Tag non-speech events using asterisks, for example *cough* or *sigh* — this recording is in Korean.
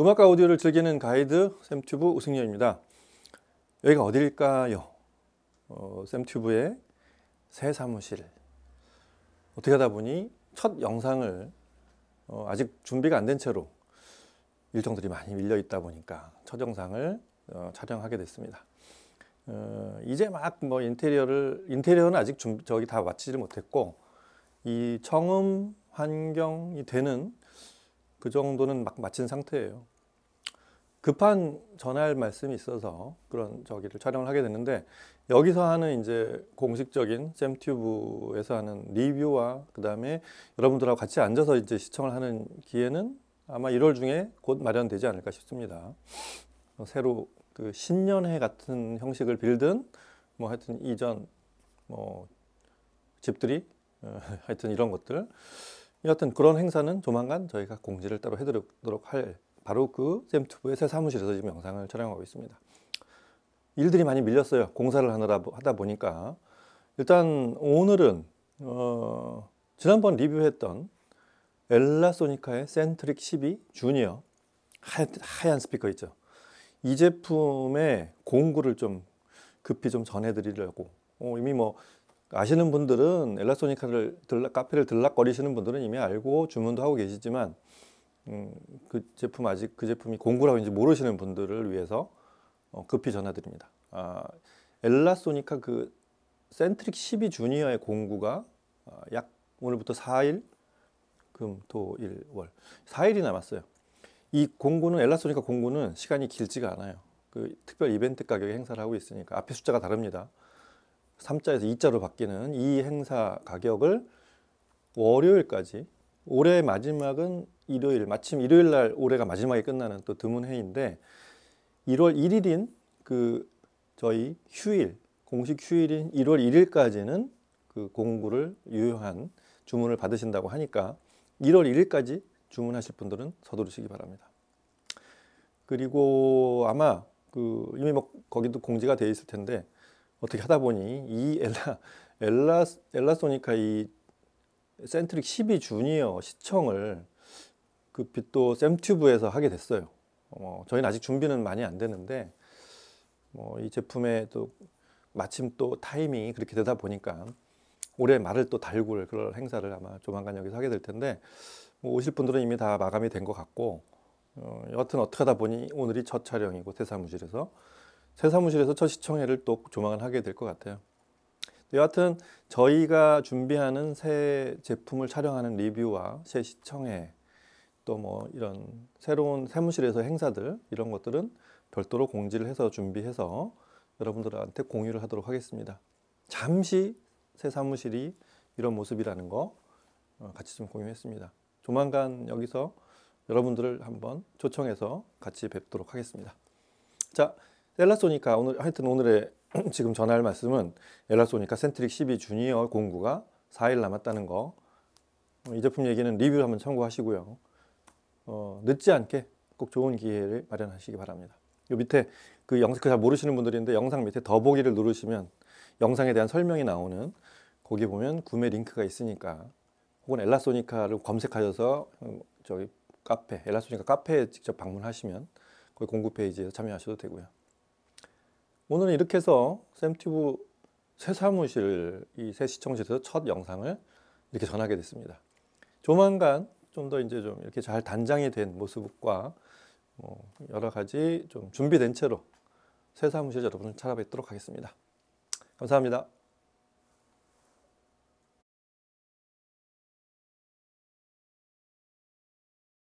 음악과 오디오를 즐기는 가이드 샘튜브 우승녀입니다. 여기가 어딜까요? 어, 샘튜브의 새 사무실. 어떻게 하다 보니 첫 영상을 어, 아직 준비가 안 된 채로 일정들이 많이 밀려 있다 보니까 첫 영상을 어, 촬영하게 됐습니다. 어, 이제 막 뭐 인테리어를 인테리어는 아직 준비, 저기 다 마치지 못했고 이 청음 환경이 되는 그 정도는 막 마친 상태예요. 급한 전할 말씀이 있어서 그런 저기를 촬영을 하게 됐는데 여기서 하는 이제 공식적인 잼튜브에서 하는 리뷰와 그 다음에 여러분들하고 같이 앉아서 이제 시청을 하는 기회는 아마 1월 중에 곧 마련되지 않을까 싶습니다. 어, 새로 그 신년회 같은 형식을 빌든 뭐 하여튼 이전 뭐 집들이 어, *laughs* 하여튼 이런 것들 여하튼 그런 행사는 조만간 저희가 공지를 따로 해드리도록 할 바로 그쌤튜브의새 사무실에서 지금 영상을 촬영하고 있습니다. 일들이 많이 밀렸어요. 공사를 하느라 하다 보니까 일단 오늘은 어, 지난번 리뷰했던 엘라소니카의 센트릭 12 주니어 하얀, 하얀 스피커 있죠. 이 제품의 공구를 좀 급히 좀 전해드리려고 어, 이미 뭐 아시는 분들은 엘라소니카를 들락, 카페를 들락거리시는 분들은 이미 알고 주문도 하고 계시지만 음, 그 제품 아직 그 제품이 공구라고 이제 모르시는 분들을 위해서 어, 급히 전화드립니다. 아, 엘라소니카 그 센트릭 12 주니어의 공구가 아, 약 오늘부터 4일 금, 토, 일, 월 4일이 남았어요. 이 공구는 엘라소니카 공구는 시간이 길지가 않아요. 그 특별 이벤트 가격에 행사를 하고 있으니까 앞에 숫자가 다릅니다. 3자에서 2자로 바뀌는 이 행사 가격을 월요일까지 올해 마지막은 일요일 마침 일요일 날 올해가 마지막에 끝나는 또 드문 해인데 1월 1일인 그 저희 휴일 공식 휴일인 1월 1일까지는 그 공구를 유효한 주문을 받으신다고 하니까 1월 1일까지 주문하실 분들은 서두르시기 바랍니다. 그리고 아마 그 이미 뭐 거기도 공지가 되어 있을 텐데 어떻게 하다 보니 이 엘라 엘라 엘라소니카 이 센트릭 12 주니어 시청을 그빛도 샘튜브에서 하게 됐어요. 어, 저희는 아직 준비는 많이 안 되는데 뭐이 제품에 또 마침 또 타이밍이 그렇게 되다 보니까 올해 말을 또 달굴 그럴 행사를 아마 조만간 여기서 하게 될 텐데 뭐 오실 분들은 이미 다 마감이 된 것 같고 어, 여하튼 어떻게 하다 보니 오늘이 첫 촬영이고 대사무실에서 새 사무실에서 첫 시청회를 또 조만간 하게 될 것 같아요. 여하튼 저희가 준비하는 새 제품을 촬영하는 리뷰와 새 시청회 또 뭐 이런 새로운 사무실에서 행사들 이런 것들은 별도로 공지를 해서 준비해서 여러분들한테 공유를 하도록 하겠습니다. 잠시 새 사무실이 이런 모습이라는 거 어, 같이 좀 공유했습니다. 조만간 여기서 여러분들을 한번 초청해서 같이 뵙도록 하겠습니다. 자. 엘라소니카 오늘 하여튼 오늘의 *clears throat* 지금 전할 말씀은 엘라소니카 센트릭 12 주니어 공구가 4일 남았다는 거. 어, 이 제품 얘기는 리뷰 를 한번 참고하시고요. 어, 늦지 않게 꼭 좋은 기회를 마련하시기 바랍니다. 요 밑에 그 영상 잘 모르시는 분들인데 영상 밑에 더보기를 누르시면 영상에 대한 설명이 나오는 거기 보면 구매 링크가 있으니까 혹은 엘라소니카를 검색하셔서 어, 저기 카페 엘라소니카 카페에 직접 방문하시면 거기 공구 페이지에 참여하셔도 되고요. 오늘은 이렇게 해서 샘튜브 새 사무실 이 새 시청실에서 첫 영상을 이렇게 전하게 됐습니다. 조만간 좀 더 이제 좀 이렇게 잘 단장이 된 모습과 뭐 여러 가지 좀 준비된 채로 새 사무실 여러분을 찾아뵙도록 하겠습니다. 감사합니다.